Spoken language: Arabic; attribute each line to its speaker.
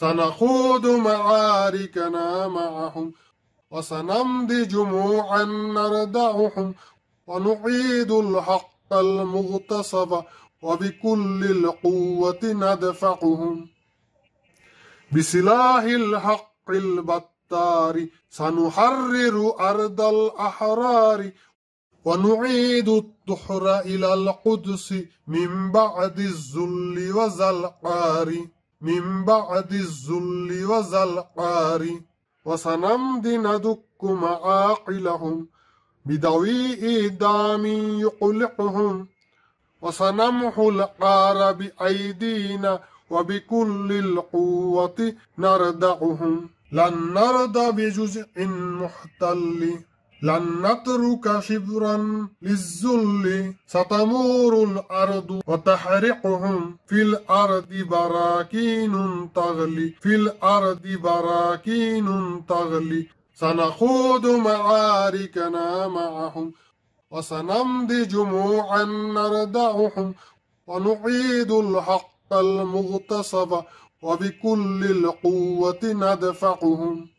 Speaker 1: سنخوض معاركنا معهم وسنمضي جموعا نردعهم ونعيد الحق المغتصب وبكل القوة ندفعهم بسلاح الحق البتار سنحرر أرض الأحرار ونعيد الطحر إلى القدس من بعد الذل وزلقار من بعد الذل وزلعار وسنمضي ندك معاقلهم بدوي إدام يقلقهم وسنمحو العار بأيدينا وبكل القوة نردعهم لن نرضى بجزء محتل لن نترك شبرا للذل ستمور الأرض وتحرقهم في الأرض براكين تغلي في الأرض براكين تغلي سنخوض معاركنا معهم وسنمضي جموعا نردعهم ونعيد الحق المغتصب وبكل القوة ندفعهم